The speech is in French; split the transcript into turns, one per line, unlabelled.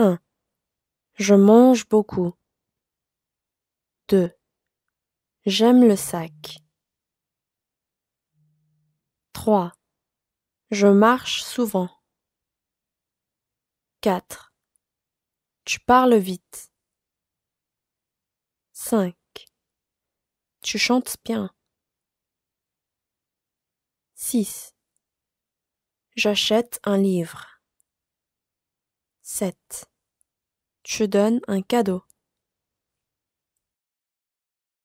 1. Je mange beaucoup. 2. J'aime le sac. 3. Je marche souvent. 4. Tu parles vite. 5. Tu chantes bien. 6. J'achète un livre. 7. Je donne un cadeau.